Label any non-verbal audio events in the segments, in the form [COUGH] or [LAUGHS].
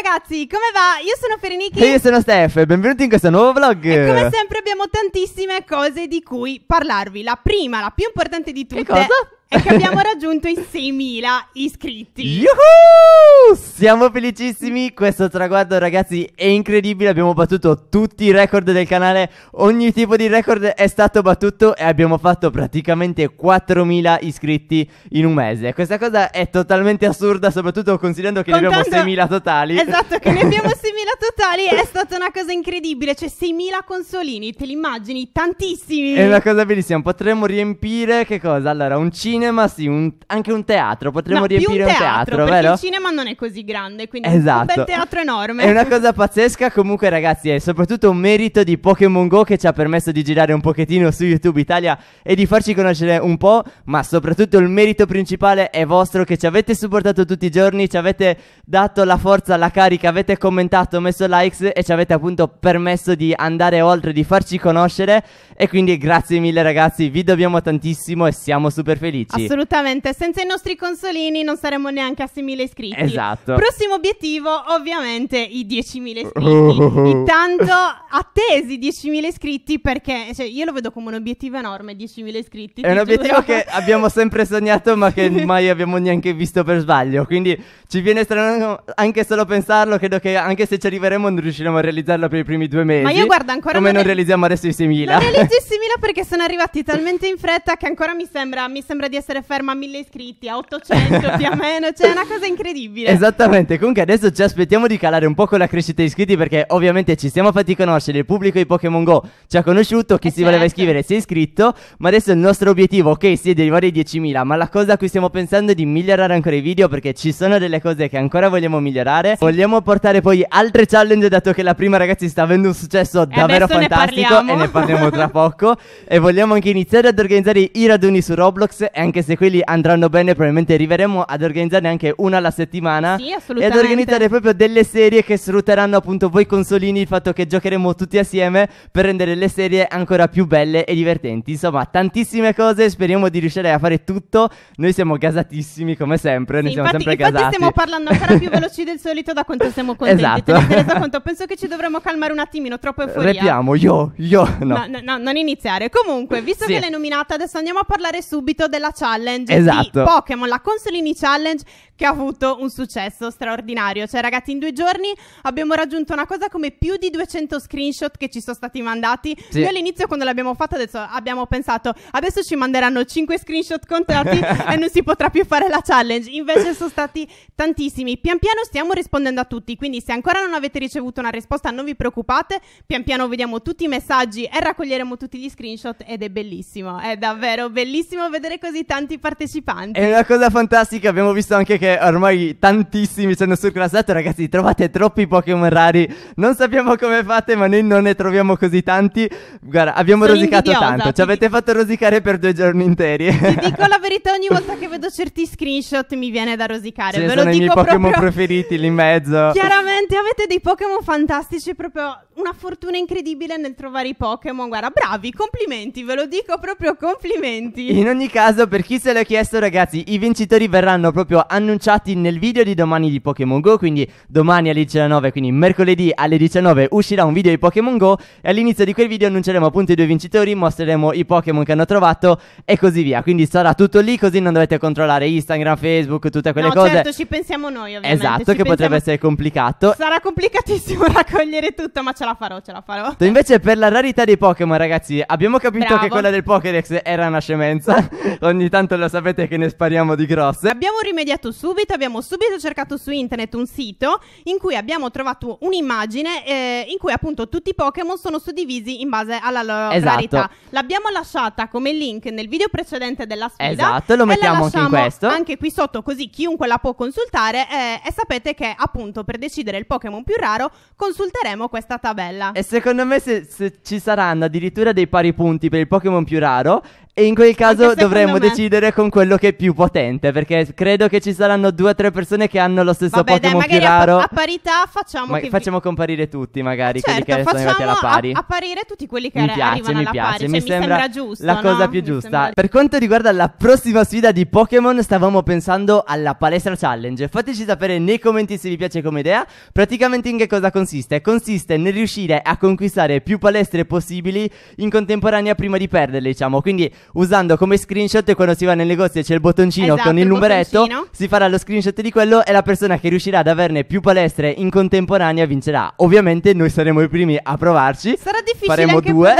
ragazzi, come va? Io sono Ferenichi. E io sono Steph, e benvenuti in questo nuovo vlog. E come sempre abbiamo tantissime cose di cui parlarvi. La prima, la più importante di tutte, Che cosa? è che abbiamo raggiunto i 6.000 iscritti. Yuhu! Siamo felicissimi, questo traguardo ragazzi è incredibile, abbiamo battuto tutti i record del canale, ogni tipo di record è stato battuto e abbiamo fatto praticamente 4.000 iscritti in un mese. Questa cosa è totalmente assurda, soprattutto considerando che Contando... ne abbiamo 6.000 totali. Esatto, che ne abbiamo 6.000 [LAUGHS] totali, è stata una cosa incredibile, cioè 6.000 consolini, te li immagini? Tantissimi! È una cosa bellissima, potremmo riempire che cosa? Allora, un 5 cinema, sì, un, anche un teatro, potremmo no, riempire un teatro, un teatro vero? il cinema non è così grande, quindi esatto. un bel teatro enorme. È una [LAUGHS] cosa pazzesca, comunque ragazzi, è soprattutto un merito di Pokémon Go che ci ha permesso di girare un pochettino su YouTube Italia e di farci conoscere un po', ma soprattutto il merito principale è vostro che ci avete supportato tutti i giorni, ci avete dato la forza, la carica, avete commentato, messo likes e ci avete appunto permesso di andare oltre, di farci conoscere e quindi grazie mille ragazzi, vi dobbiamo tantissimo e siamo super felici amici. Assolutamente, senza i nostri consolini non saremmo neanche a 6.000 iscritti. Esatto. Prossimo obiettivo, ovviamente, i 10.000 iscritti. Oh. Intanto attesi 10.000 iscritti perché cioè, io lo vedo come un obiettivo enorme, 10.000 iscritti. È un obiettivo che abbiamo sempre sognato ma che [LAUGHS] mai abbiamo neanche visto per sbaglio, quindi ci viene strano anche solo pensarlo, credo che anche se ci arriveremo non riusciremo a realizzarlo per i primi due mesi. Ma io guardo ancora... Come non, non realizziamo adesso i 6.000. Non realizzo i 6.000 [LAUGHS] perché sono arrivati talmente in fretta che ancora mi sembra, mi sembra di essere ferma a 1000 iscritti, a 800 più o [LAUGHS] meno, cioè è una cosa incredibile. Esattamente, comunque adesso ci aspettiamo di calare un po' con la crescita di iscritti perché ovviamente ci siamo fatti conoscere, il pubblico di Pokémon Go ci ha conosciuto, chi eh si certo. voleva iscrivere si è iscritto, ma adesso il nostro obiettivo, ok, sì, è di arrivare ai 10.000, ma la cosa a cui stiamo pensando è di migliorare ancora i video perché ci sono delle cose che ancora vogliamo migliorare. Sì. Vogliamo portare poi altre challenge dato che la prima ragazzi sta avendo un successo e eh davvero fantastico ne e ne parliamo tra poco [LAUGHS] e vogliamo anche iniziare ad organizzare i raduni su Roblox e anche anche se quelli andranno bene, probabilmente arriveremo ad organizzarne anche una alla settimana. Sì, e ad organizzare proprio delle serie che sfrutteranno appunto voi consolini, il fatto che giocheremo tutti assieme per rendere le serie ancora più belle e divertenti. Insomma, tantissime cose, speriamo di riuscire a fare tutto. Noi siamo gasatissimi come sempre, sì, noi siamo sempre infatti gasati. Infatti stiamo parlando ancora più veloci del solito da quanto siamo contenti. Esatto. Te ne reso conto? Penso che ci dovremmo calmare un attimino, troppo euforia. Repiamo, io, io, no. No, no, no non iniziare. Comunque, visto sì. che l'hai nominata, adesso andiamo a parlare subito della la challenge esatto. di Pokémon, la Consolini Challenge che ha avuto un successo straordinario. Cioè, ragazzi, in due giorni abbiamo raggiunto una cosa come più di 200 screenshot che ci sono stati mandati. Sì. Noi all'inizio, quando l'abbiamo fatta, abbiamo pensato adesso ci manderanno 5 screenshot contati [LAUGHS] e non si potrà più fare la challenge. Invece sono stati tantissimi. Pian piano stiamo rispondendo a tutti, quindi se ancora non avete ricevuto una risposta, non vi preoccupate. Pian piano vediamo tutti i messaggi e raccoglieremo tutti gli screenshot ed è bellissimo. È davvero bellissimo vedere così tanti partecipanti. È una cosa fantastica, abbiamo visto anche che perché ormai tantissimi sono sul ragazzi, trovate troppi Pokémon rari. Non sappiamo come fate, ma noi non ne troviamo così tanti. Guarda, abbiamo sono rosicato invidiosa, tanto, ci avete fatto rosicare per due giorni interi. Ti dico [LAUGHS] la verità, ogni volta che vedo certi screenshot mi viene da rosicare. Ce Ve sono lo i miei Pokémon preferiti lì in mezzo. Chiaramente avete dei Pokémon fantastici, proprio una fortuna incredibile nel trovare i Pokémon. Guarda, bravi, complimenti, ve lo dico proprio complimenti. In ogni caso, per chi se l'ha chiesto, ragazzi, i vincitori verranno proprio annunciati annunciati nel video di domani di Pokémon Go, quindi domani alle 19, quindi mercoledì alle 19 uscirà un video di Pokémon Go e all'inizio di quel video annunceremo appunto i due vincitori, mostreremo i Pokémon che hanno trovato e così via. Quindi sarà tutto lì, così non dovete controllare Instagram, Facebook, tutte quelle no, cose. certo, ci pensiamo noi ovviamente. Esatto, che pensiamo... potrebbe essere complicato. Sarà complicatissimo [LAUGHS] raccogliere tutto, ma ce la farò, ce la farò. Invece per la rarità dei Pokémon, ragazzi, abbiamo capito Bravo. che quella del Pokédex era una scemenza. [LAUGHS] Ogni tanto lo sapete che ne spariamo di grosse. Abbiamo rimediato su subito, abbiamo subito cercato su internet un sito in cui abbiamo trovato un'immagine eh, in cui appunto tutti i Pokémon sono suddivisi in base alla loro esatto. rarità. L'abbiamo lasciata come link nel video precedente della sfida. Esatto, lo mettiamo anche in questo. Anche qui sotto, così chiunque la può consultare. Eh, e sapete che appunto per decidere il Pokémon più raro consulteremo questa tabella. E secondo me se, se ci saranno addirittura dei pari punti per il Pokémon più raro, e in quel caso dovremmo me... decidere con quello che è più potente, perché credo che ci saranno due o tre persone che hanno lo stesso Pokémon dai, più raro. A, a parità facciamo Ma, che... facciamo comparire tutti, magari certo, quelli che certo, sono arrivati alla pari. A- apparire tutti quelli che mi piace, arrivano mi piace, pari. Cioè, mi, sembra, sembra giusto, la cosa no? più giusta. Sembra... Per quanto riguarda la prossima sfida di Pokémon, stavamo pensando alla palestra challenge. Fateci sapere nei commenti se vi piace come idea. Praticamente in che cosa consiste? Consiste nel riuscire a conquistare più palestre possibili in contemporanea prima di perderle, diciamo. Quindi usando come screenshot quando si va nel negozio e c'è il bottoncino esatto, con il, il numeretto, si farà lo screenshot di quello e la persona che riuscirà ad averne più palestre in contemporanea vincerà. Ovviamente noi saremo i primi a provarci. Sarà difficile faremo due.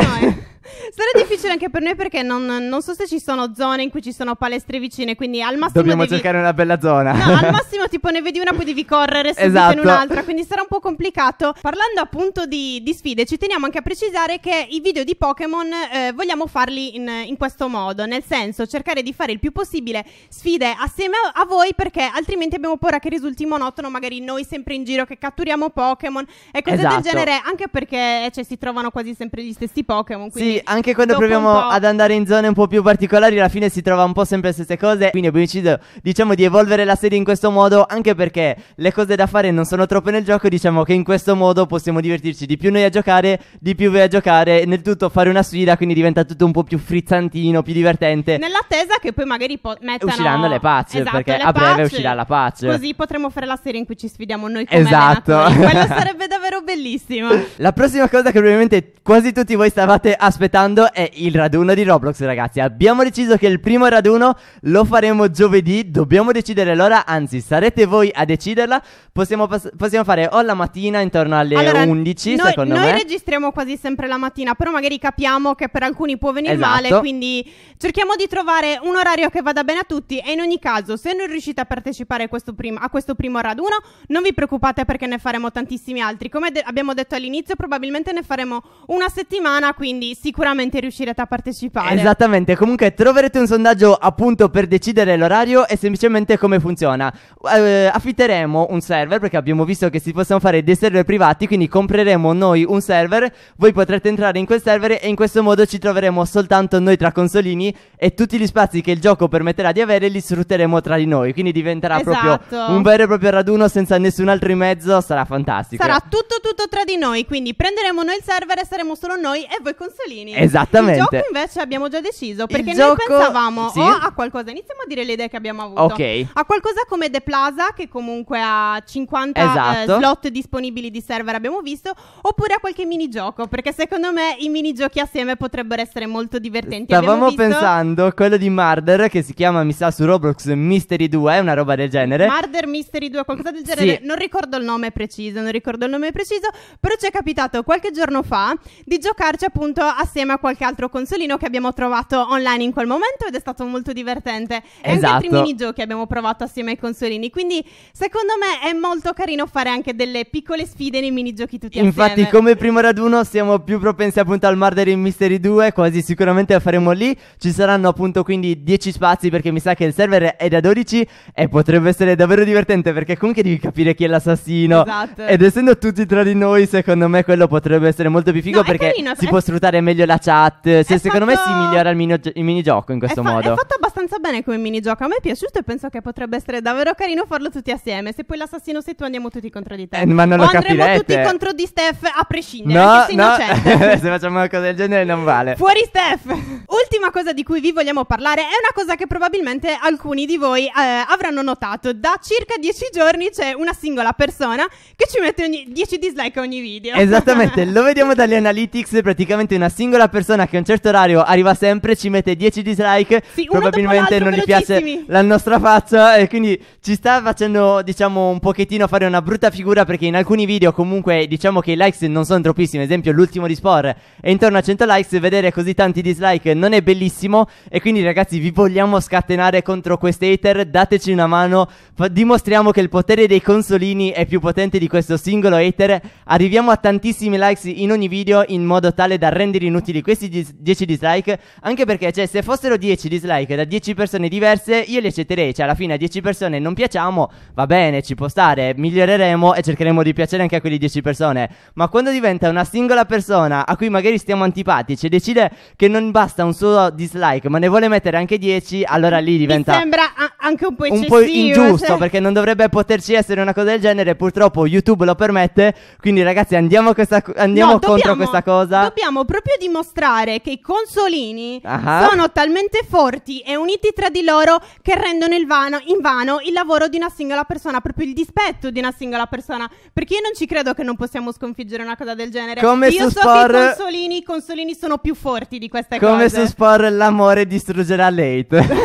[LAUGHS] Sarà difficile anche per noi perché non, non, so se ci sono zone in cui ci sono palestre vicine, quindi al massimo... Dobbiamo devi... cercare una bella zona. No, al [LAUGHS] massimo tipo ne vedi una, poi devi correre subito esatto. in un'altra, quindi sarà un po' complicato. Parlando appunto di, di, sfide, ci teniamo anche a precisare che i video di Pokémon eh, vogliamo farli in, in, questo modo, nel senso cercare di fare il più possibile sfide assieme a, voi perché altrimenti abbiamo paura che risulti monotono, magari noi sempre in giro che catturiamo Pokémon e cose esatto. del genere, anche perché eh, cioè, si trovano quasi sempre gli stessi Pokémon. Quindi... Sì, anche quando Dopo proviamo ad andare in zone un po' più particolari, alla fine si trova un po' sempre le stesse cose. Quindi abbiamo deciso, diciamo, di evolvere la serie in questo modo, anche perché le cose da fare non sono troppe nel gioco. Diciamo che in questo modo possiamo divertirci di più noi a giocare, di più voi a giocare, nel tutto fare una sfida, quindi diventa tutto un po' più frizzantino, più divertente. Nell'attesa che poi magari po- mettano... Usciranno le pazze, esatto, perché a breve uscirà la pace. Così potremo fare la serie in cui ci sfidiamo noi come Esatto. [LAUGHS] Quello sarebbe davvero bellissimo. La prossima cosa che probabilmente quasi tutti voi stavate aspettando completando è il raduno di Roblox, ragazzi. Abbiamo deciso che il primo raduno lo faremo giovedì. Dobbiamo decidere l'ora, anzi, sarete voi a deciderla. Possiamo, pass- possiamo fare o la mattina intorno alle allora, 11, noi, secondo noi me. Noi registriamo quasi sempre la mattina, però magari capiamo che per alcuni può venire esatto. male. Quindi cerchiamo di trovare un orario che vada bene a tutti. E in ogni caso, se non riuscite a partecipare a questo, prim- a questo primo raduno, non vi preoccupate perché ne faremo tantissimi altri. Come de- abbiamo detto all'inizio, probabilmente ne faremo una settimana. Quindi sicuramente sicuramente riuscirete a partecipare. Esattamente, comunque troverete un sondaggio appunto per decidere l'orario e semplicemente come funziona. Eh, affitteremo un server perché abbiamo visto che si possono fare dei server privati, quindi compreremo noi un server, voi potrete entrare in quel server e in questo modo ci troveremo soltanto noi tra consolini e tutti gli spazi che il gioco permetterà di avere li sfrutteremo tra di noi, quindi diventerà esatto. proprio un vero e proprio raduno senza nessun altro in mezzo, sarà fantastico. Sarà tutto tutto tra di noi, quindi prenderemo noi il server e saremo solo noi e voi consolini bambini. Esattamente. Il gioco invece abbiamo già deciso perché gioco... noi pensavamo sì? o oh, a qualcosa, iniziamo a dire le idee che abbiamo avuto. Ok. A qualcosa come The Plaza che comunque ha 50 eh, esatto. eh, slot disponibili di server abbiamo visto, oppure a qualche minigioco perché secondo me i minigiochi assieme potrebbero essere molto divertenti. Stavamo visto... pensando quello di Marder che si chiama mi sa su Roblox Mystery 2, una roba del genere. Marder Mystery 2, qualcosa del genere. Sì. Non ricordo il nome preciso, non ricordo il nome preciso, però ci è capitato qualche giorno fa di giocarci appunto a assieme a qualche altro consolino che abbiamo trovato online in quel momento ed è stato molto divertente. E esatto. anche altri minigiochi abbiamo provato assieme ai consolini. Quindi, secondo me, è molto carino fare anche delle piccole sfide nei minigiochi tutti Infatti, assieme. Infatti, come primo raduno siamo più propensi appunto al Murder in Mystery 2, quasi sicuramente la faremo lì. Ci saranno appunto quindi 10 spazi perché mi sa che il server è da 12 e potrebbe essere davvero divertente perché comunque devi capire chi è l'assassino. Esatto. Ed essendo tutti tra di noi, secondo me quello potrebbe essere molto più figo no, perché carino, si è... può sfruttare meglio meglio la chat. Se, secondo fatto... me si migliora il, mini- il minigioco in questo è fa- modo. È fatto abbastanza bene come minigioco. A me è piaciuto e penso che potrebbe essere davvero carino farlo tutti assieme. Se poi l'assassino sei tu, andiamo tutti contro di te. Eh, ma non lo o lo andremo tutti contro di Steph a prescindere. No, no. [LAUGHS] se facciamo una cosa del genere, non vale. Fuori, Steph. Ultima cosa di cui vi vogliamo parlare è una cosa che probabilmente alcuni di voi eh, avranno notato. Da circa dieci giorni c'è una singola persona che ci mette 10 dislike a ogni video. Esattamente. lo vediamo [LAUGHS] dalle analytics. Praticamente una singola singola persona che a un certo orario arriva sempre, ci mette 10 dislike, sì, probabilmente non gli piace la nostra faccia e quindi ci sta facendo, diciamo, un pochettino fare una brutta figura perché in alcuni video comunque diciamo che i likes non sono troppissimi, ad esempio l'ultimo di Spore è intorno a 100 likes, vedere così tanti dislike non è bellissimo e quindi ragazzi vi vogliamo scatenare contro questi hater, dateci una mano, fa- dimostriamo che il potere dei consolini è più potente di questo singolo hater, arriviamo a tantissimi likes in ogni video in modo tale da rendere inutile inutili questi 10 dislike, anche perché, cioè, se fossero 10 dislike da 10 persone diverse, io li accetterei. Cioè, alla fine a 10 persone non piacciamo, va bene, ci può stare, miglioreremo e cercheremo di piacere anche a quelle 10 persone. Ma quando diventa una singola persona a cui magari stiamo antipatici e decide che non basta un solo dislike, ma ne vuole mettere anche 10, allora lì diventa. Mi sembra. A- ah, anche un po' eccessivo. Un po' eh, ingiusto se... Cioè. perché non dovrebbe poterci essere una cosa del genere. Purtroppo YouTube lo permette. Quindi, ragazzi, andiamo, questa, andiamo no, dobbiamo, contro questa cosa. Dobbiamo proprio dimostrare che i consolini Aha. sono talmente forti e uniti tra di loro che rendono vano, in vano il lavoro di una singola persona. Proprio il dispetto di una singola persona. Perché io non ci credo che non possiamo sconfiggere una cosa del genere. Come io so Spor... che i consolini, i consolini sono più forti di queste Come cose. Come su Spor l'amore distruggerà l'hate. [LAUGHS]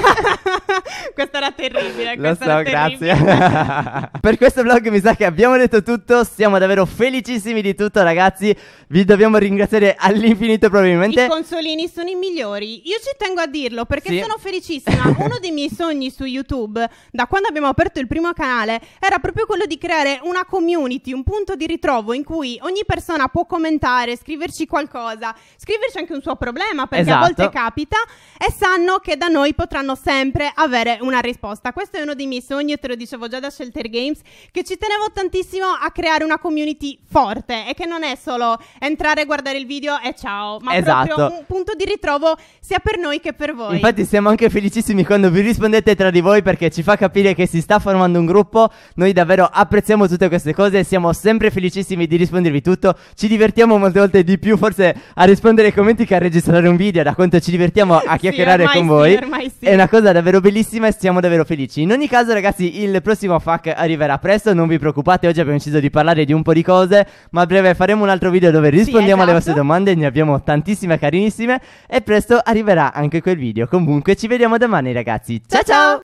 [LAUGHS] questa era terribile. Lo so, terribile. grazie. [LAUGHS] per questo vlog mi sa che abbiamo detto tutto. Siamo davvero felicissimi di tutto, ragazzi. Vi dobbiamo ringraziare all'infinito, probabilmente. I consolini sono i migliori. Io ci tengo a dirlo perché sì. sono felicissima. [LAUGHS] Uno dei miei sogni su YouTube, da quando abbiamo aperto il primo canale, era proprio quello di creare una community, un punto di ritrovo in cui ogni persona può commentare, scriverci qualcosa, scriverci anche un suo problema perché esatto. a volte esatto. capita e sanno che da noi potranno sempre avere avere una risposta. Questo è uno dei miei sogni, te lo dicevo già da Shelter Games, che ci tenevo tantissimo a creare una community forte e che non è solo entrare, guardare il video e ciao, ma esatto. proprio un punto di ritrovo sia per noi che per voi. Infatti siamo anche felicissimi quando vi rispondete tra di voi perché ci fa capire che si sta formando un gruppo. Noi davvero apprezziamo tutte queste cose e siamo sempre felicissimi di rispondervi tutto. Ci divertiamo molte volte di più forse a rispondere ai commenti che a registrare un video, da quanto ci divertiamo a chiacchierare sì, con voi. Sì, è una cosa davvero bellissima bellissima e siamo davvero felici. In ogni caso, ragazzi, il prossimo FAQ arriverà presto. Non vi preoccupate, oggi abbiamo deciso di parlare di un po' di cose. Ma a breve faremo un altro video dove rispondiamo sì, esatto. alle vostre domande. Ne abbiamo tantissime carinissime. E presto arriverà anche quel video. Comunque, ci vediamo domani, ragazzi. ciao! ciao! ciao.